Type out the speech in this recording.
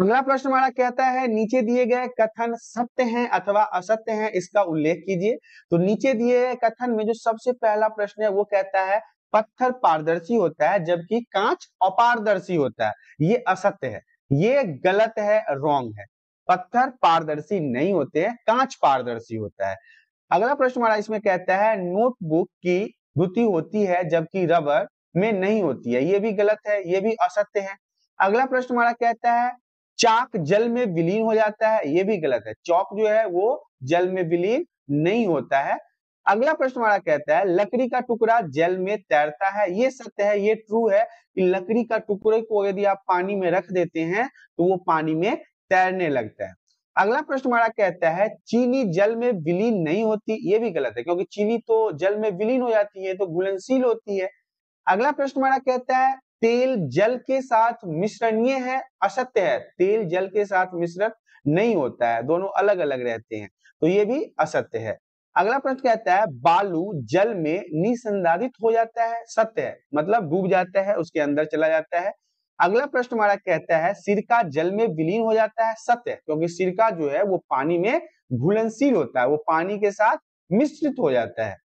अगला प्रश्न हमारा कहता है नीचे दिए गए कथन सत्य हैं अथवा असत्य हैं इसका उल्लेख कीजिए तो नीचे दिए गए कथन में जो सबसे पहला प्रश्न है वो कहता है पत्थर पारदर्शी होता है जबकि कांच अपारदर्शी होता है ये असत्य है ये गलत है रॉन्ग है पत्थर पारदर्शी नहीं होते हैं कांच पारदर्शी होता है अगला प्रश्न हमारा इसमें कहता है नोटबुक की धुति होती है जबकि रबर में नहीं होती है ये भी गलत है ये भी असत्य है अगला प्रश्न हमारा कहता है चाक जल में विलीन हो जाता है ये भी गलत है चौक जो है वो जल में विलीन नहीं होता है अगला प्रश्न हमारा कहता है लकड़ी का टुकड़ा जल में तैरता है ये सत्य है ये ट्रू है कि लकड़ी का टुकड़े को यदि आप पानी में रख देते हैं तो वो पानी में तैरने लगता है अगला प्रश्न हमारा कहता है चीनी जल में विलीन नहीं होती ये भी गलत है क्योंकि चीनी तो जल में विलीन हो जाती है तो घुलनशील होती है अगला प्रश्न हमारा कहता है तेल जल के साथ मिश्रणीय है असत्य है तेल जल के साथ मिश्रण नहीं होता है दोनों अलग अलग रहते हैं तो ये भी असत्य है अगला प्रश्न कहता है बालू जल में निसंधारित हो जाता है सत्य है मतलब डूब जाता है उसके अंदर चला जाता है अगला प्रश्न हमारा कहता है सिरका जल में विलीन हो जाता है सत्य क्योंकि सिरका जो है वो पानी में घुलनशील होता है वो पानी के साथ मिश्रित हो जाता है